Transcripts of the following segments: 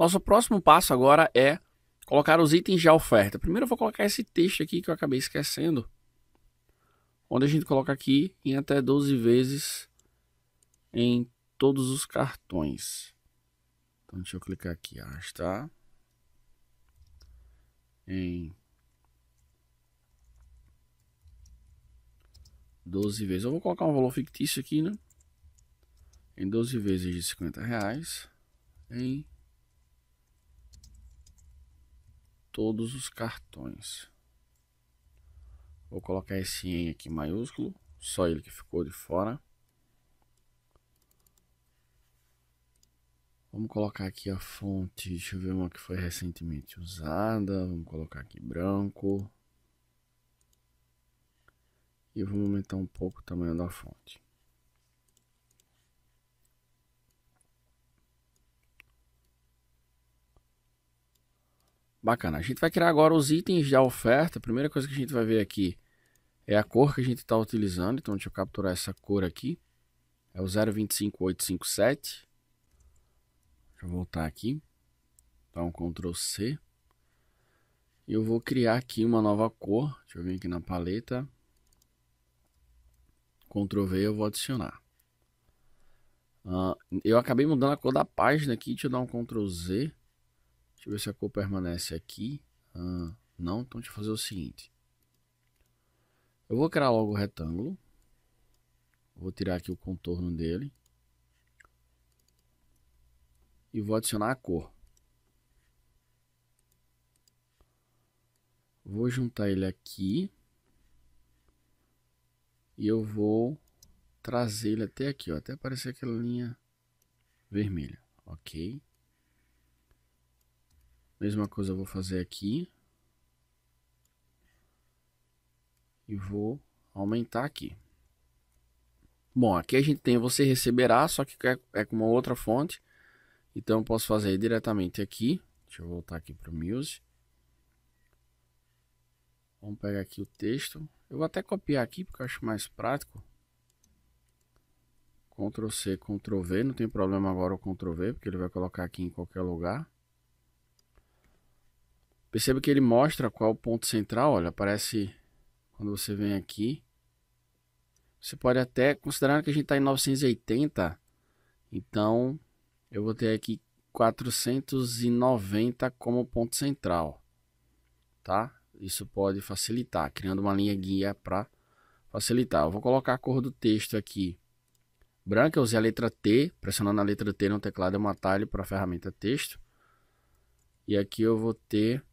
Nosso próximo passo agora é colocar os itens de oferta. Primeiro eu vou colocar esse texto aqui que eu acabei esquecendo. Onde a gente coloca aqui em até 12 vezes em todos os cartões. Então deixa eu clicar aqui, arrastar. Em 12 vezes. Eu vou colocar um valor fictício aqui, né? Em 12 vezes de 50 reais. Em todos os cartões. Vou colocar esse em aqui maiúsculo, só ele que ficou de fora. Vamos colocar aqui a fonte, deixa eu ver uma que foi recentemente usada, vamos colocar aqui branco. E vamos aumentar um pouco o tamanho da fonte. Bacana. A gente vai criar agora os itens da oferta. A primeira coisa que a gente vai ver aqui é a cor que a gente está utilizando. Então, deixa eu capturar essa cor aqui. É o 025857. Deixa eu voltar aqui. Dá um Ctrl C. E eu vou criar aqui uma nova cor. Deixa eu vir aqui na paleta. Ctrl V eu vou adicionar. Uh, eu acabei mudando a cor da página aqui. Deixa eu dar um Ctrl Z. Deixa eu ver se a cor permanece aqui. Ah, não, então deixa eu fazer o seguinte. Eu vou criar logo o retângulo. Vou tirar aqui o contorno dele. E vou adicionar a cor. Vou juntar ele aqui. E eu vou trazer ele até aqui, ó, até aparecer aquela linha vermelha. Ok. Mesma coisa eu vou fazer aqui. E vou aumentar aqui. Bom, aqui a gente tem você receberá, só que é, é com uma outra fonte. Então eu posso fazer diretamente aqui. Deixa eu voltar aqui para o Muse. Vamos pegar aqui o texto. Eu vou até copiar aqui porque eu acho mais prático. Ctrl C, Ctrl V, não tem problema agora o Ctrl V, porque ele vai colocar aqui em qualquer lugar. Perceba que ele mostra qual é o ponto central, olha, aparece quando você vem aqui. Você pode até, considerando que a gente está em 980, então eu vou ter aqui 490 como ponto central, tá? Isso pode facilitar, criando uma linha guia para facilitar. Eu vou colocar a cor do texto aqui branca, eu usei a letra T, pressionando a letra T no teclado é um atalho para a ferramenta texto. E aqui eu vou ter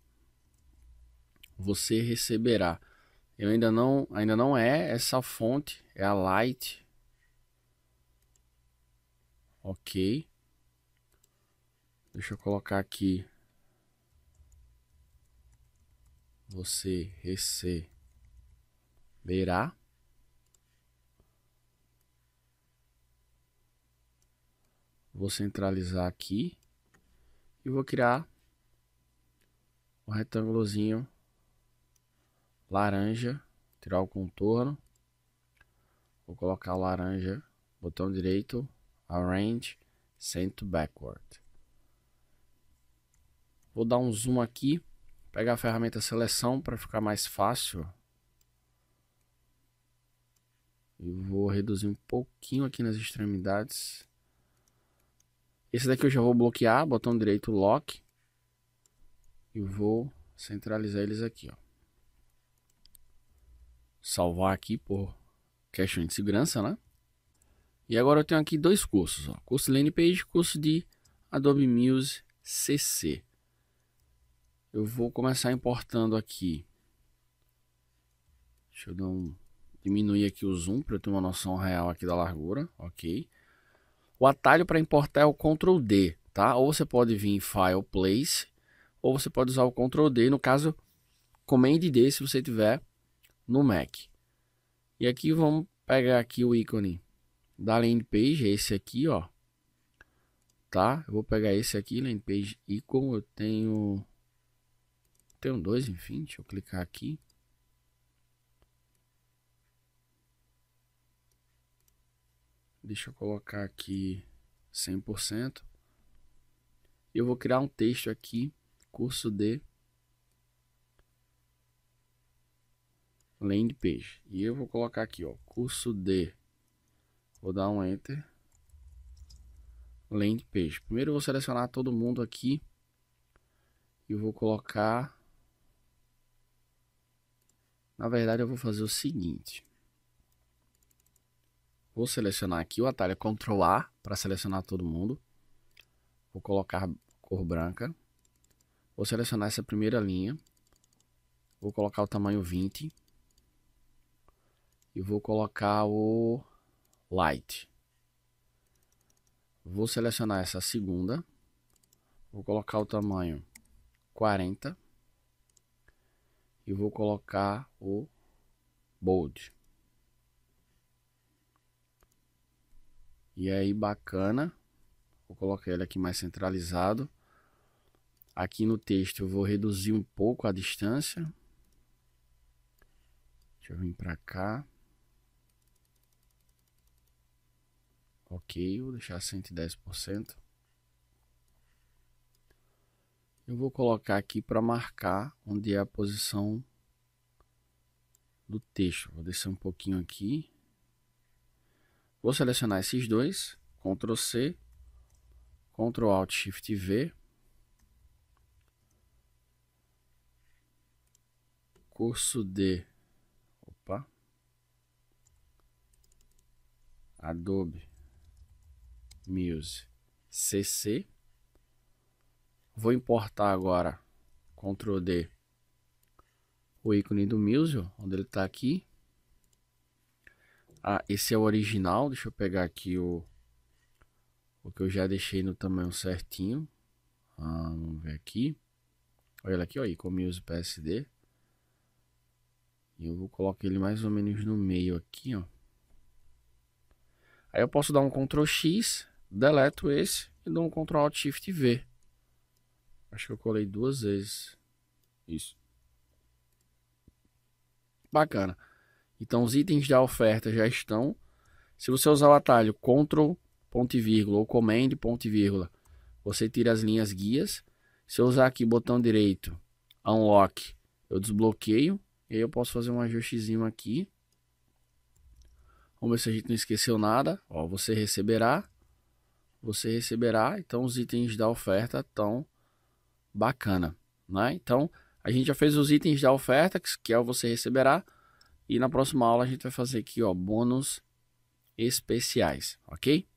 você receberá. Eu ainda não, ainda não é essa fonte, é a Light. Ok. Deixa eu colocar aqui. Você receberá. Vou centralizar aqui e vou criar um retângulozinho laranja, tirar o contorno. Vou colocar laranja, botão direito, Arrange, centro Backward. Vou dar um zoom aqui, pegar a ferramenta seleção para ficar mais fácil. E vou reduzir um pouquinho aqui nas extremidades. Esse daqui eu já vou bloquear, botão direito, Lock. E vou centralizar eles aqui, ó salvar aqui por questão de segurança, né? E agora eu tenho aqui dois cursos, ó. curso Landing Page, curso de Adobe Muse CC. Eu vou começar importando aqui. Deixa eu dar um diminuir aqui o zoom para eu ter uma noção real aqui da largura, OK? O atalho para importar é o Ctrl D, tá? Ou você pode vir em File Place, ou você pode usar o Ctrl D, no caso Command D se você tiver no Mac. E aqui vamos pegar aqui o ícone da landing page, esse aqui, ó. Tá? Eu vou pegar esse aqui, landing page icon, eu tenho tenho dois, enfim, deixa eu clicar aqui. Deixa eu colocar aqui 100%. Eu vou criar um texto aqui, curso de landing page. E eu vou colocar aqui, ó, curso de. Vou dar um enter. Landing page. Primeiro eu vou selecionar todo mundo aqui e vou colocar na verdade eu vou fazer o seguinte vou selecionar aqui o atalho Ctrl A para selecionar todo mundo vou colocar cor branca vou selecionar essa primeira linha vou colocar o tamanho 20 e vou colocar o light. Vou selecionar essa segunda, vou colocar o tamanho 40 e vou colocar o bold. E aí bacana, vou colocar ele aqui mais centralizado. Aqui no texto eu vou reduzir um pouco a distância. Deixa eu vir para cá. Ok, vou deixar 110%. Eu vou colocar aqui para marcar onde é a posição do texto. Vou descer um pouquinho aqui. Vou selecionar esses dois, Ctrl C, Ctrl Alt Shift V. Curso D. Opa. Adobe. Muse CC. Vou importar agora, Ctrl D, o ícone do Muse, onde ele está aqui. Ah, esse é o original, deixa eu pegar aqui o, o que eu já deixei no tamanho certinho. Ah, vamos ver aqui. Olha ele aqui, ó, com Muse PSD. E eu vou colocar ele mais ou menos no meio aqui, ó. Aí eu posso dar um Ctrl X deleto esse e dou um Ctrl Alt Shift V. Acho que eu colei duas vezes. Isso. Bacana. Então os itens da oferta já estão. Se você usar o atalho Ctrl ponto e vírgula ou Command ponto e vírgula, você tira as linhas guias. Se eu usar aqui botão direito, Unlock, eu desbloqueio. E aí eu posso fazer um ajustezinho aqui. Vamos ver se a gente não esqueceu nada. Ó, você receberá você receberá. Então, os itens da oferta estão bacana, né? Então, a gente já fez os itens da oferta, que é o você receberá. E na próxima aula a gente vai fazer aqui, ó, bônus especiais, ok?